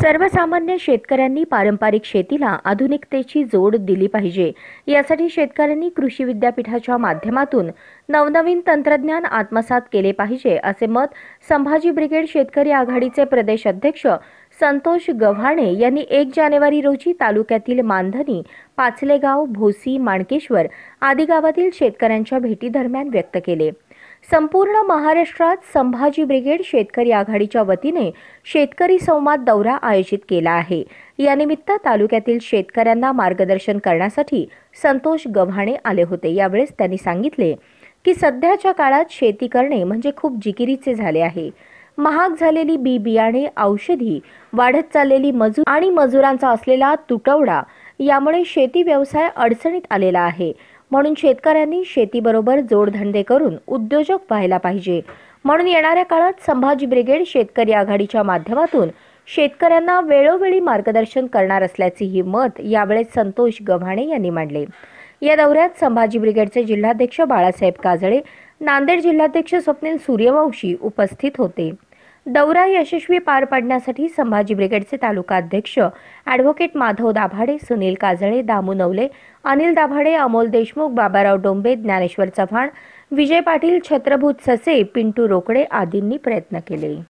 सर्वसामान्य शेतकऱ्यांनी पारंपरिक शेतीला आधुनिकतेची जोड दिली पाहिजे यासाठी शेतकऱ्यांनी कृषी विद्यापीठाच्या माध्यमातून नवनवीन तंत्रज्ञान आत्मसात केले पाहिजे असे मत संभाजी ब्रिगेड शेतकरी आघाडीचे प्रदेश अध्यक्ष संतोष गव्हाणे यांनी एक जानेवारी रोजी तालुक्यातील मानधनी पाचलेगाव भोसी माणकेश्वर आदी गावातील शेतकऱ्यांच्या भेटीदरम्यान व्यक्त केले संपूर्ण महाराष्ट्रात संभाजी ब्रिगेड शेतकरी आघाडीच्या वतीने शेतकरी संवाद दौरा आयोजित केला आहे यानिमित्त तालुक्यातील शेतकऱ्यांना मार्गदर्शन करण्यासाठी संतोष गव्हाणे आले होते यावेळेस त्यांनी सांगितले की सध्याच्या काळात शेती करणे म्हणजे खूप जिकिरीचे झाले आहे महाग झालेली बी बियाणे औषधी वाढत चाललेली मजूर आणि मजुरांचा असलेला तुटवडा यामुळे शेती व्यवसाय अडचणीत आलेला आहे म्हणून शेतकऱ्यांनी शेतीबरोबर जोडधंदे करून उद्योजक व्हायला पाहिजे म्हणून येणाऱ्या काळात संभाजी ब्रिगेड शेतकरी आघाडीच्या माध्यमातून शेतकऱ्यांना वेळोवेळी मार्गदर्शन करणार असल्याचेही मत यावेळेस संतोष गव्हाणे यांनी मांडले या दौऱ्यात संभाजी ब्रिगेडचे जिल्हाध्यक्ष बाळासाहेब काजळे नांदेड जिल्हाध्यक्ष स्वप्नील सूर्यवंशी उपस्थित होते दौरा यशस्वी पार पाडण्यासाठी संभाजी ब्रिगेडचे तालुका अध्यक्ष ॲडव्होकेट माधव दाभाडे सुनील काजळे दामू नवले अनिल दाभाडे अमोल देशमुख बाबाराव डोंबे ज्ञानेश्वर चव्हाण विजय पाटील छत्रभूत ससे पिंटू रोकडे आदींनी प्रयत्न केले